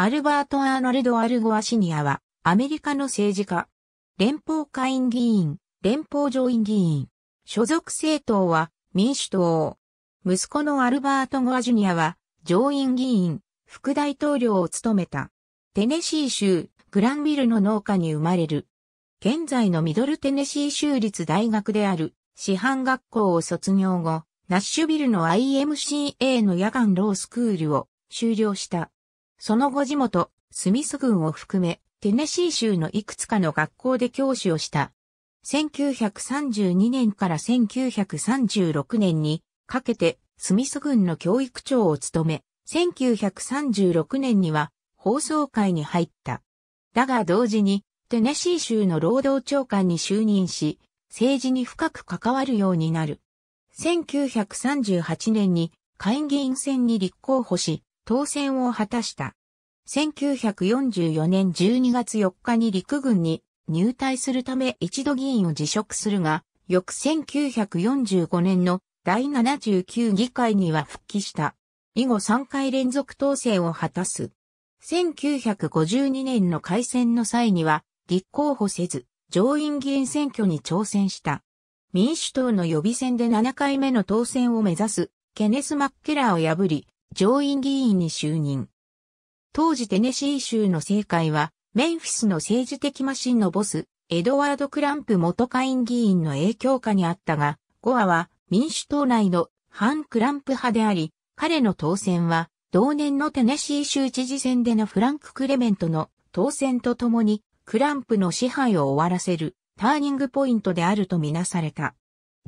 アルバート・アーノルド・アルゴアシニアは、アメリカの政治家、連邦下院議員、連邦上院議員、所属政党は民主党、息子のアルバート・ゴア・ジュニアは、上院議員、副大統領を務めた、テネシー州、グランビルの農家に生まれる。現在のミドルテネシー州立大学である、師範学校を卒業後、ナッシュビルの IMCA の夜間ロースクールを修了した。その後地元、スミス郡を含め、テネシー州のいくつかの学校で教師をした。1932年から1936年にかけてスミス郡の教育長を務め、1936年には放送会に入った。だが同時にテネシー州の労働長官に就任し、政治に深く関わるようになる。1938年に会議員選に立候補し、当選を果たした。1944年12月4日に陸軍に入隊するため一度議員を辞職するが、翌1945年の第79議会には復帰した。以後3回連続当選を果たす。1952年の改選の際には立候補せず、上院議員選挙に挑戦した。民主党の予備選で7回目の当選を目指すケネス・マッケラーを破り、上院議員に就任。当時テネシー州の政界は、メンフィスの政治的マシンのボス、エドワード・クランプ元下院議員の影響下にあったが、ゴアは民主党内の反クランプ派であり、彼の当選は、同年のテネシー州知事選でのフランク・クレメントの当選とともに、クランプの支配を終わらせるターニングポイントであるとみなされた。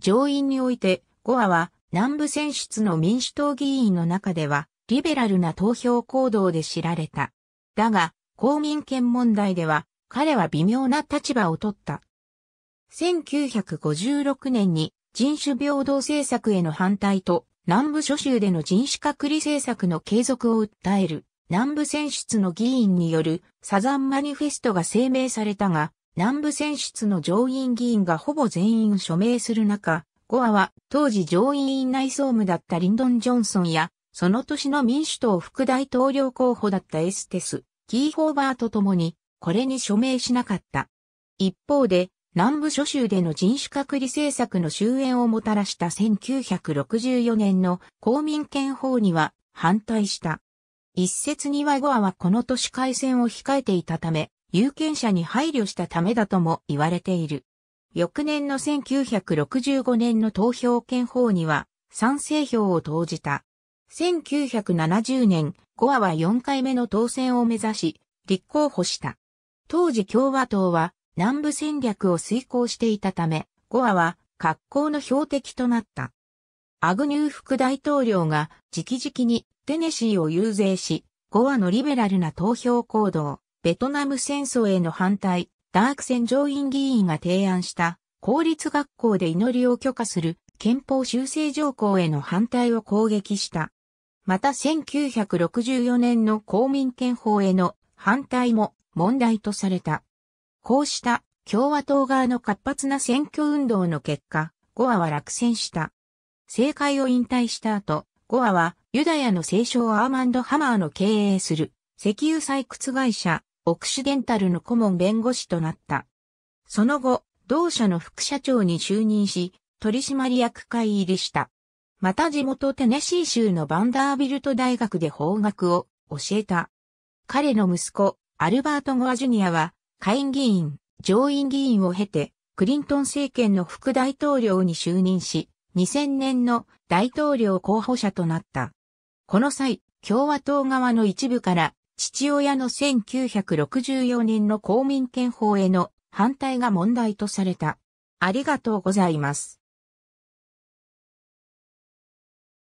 上院において、ゴアは南部選出の民主党議員の中では、リベラルな投票行動で知られた。だが、公民権問題では、彼は微妙な立場を取った。1956年に人種平等政策への反対と南部諸州での人種隔離政策の継続を訴える南部選出の議員によるサザンマニフェストが声明されたが、南部選出の上院議員がほぼ全員署名する中、ゴアは当時上院内総務だったリンドン・ジョンソンや、その年の民主党副大統領候補だったエステス、キー・ホーバーと共に、これに署名しなかった。一方で、南部諸州での人種隔離政策の終焉をもたらした1964年の公民権法には反対した。一説にはゴアはこの都市改選を控えていたため、有権者に配慮したためだとも言われている。翌年の1965年の投票権法には賛成票を投じた。1970年、ゴアは4回目の当選を目指し、立候補した。当時共和党は南部戦略を遂行していたため、ゴアは格好の標的となった。アグニュー副大統領が直々にテネシーを遊説し、ゴアのリベラルな投票行動、ベトナム戦争への反対、ダーク戦上院議員が提案した公立学校で祈りを許可する憲法修正条項への反対を攻撃した。また1964年の公民憲法への反対も問題とされた。こうした共和党側の活発な選挙運動の結果、ゴアは落選した。政界を引退した後、ゴアはユダヤの聖書アーマンドハマーの経営する石油採掘会社オクシデンタルの顧問弁護士となった。その後、同社の副社長に就任し、取締役会入りした。また地元テネシー州のバンダービルト大学で法学を教えた。彼の息子、アルバート・ゴア・ジュニアは、下院議員、上院議員を経て、クリントン政権の副大統領に就任し、2000年の大統領候補者となった。この際、共和党側の一部から父親の1964年の公民権法への反対が問題とされた。ありがとうございます。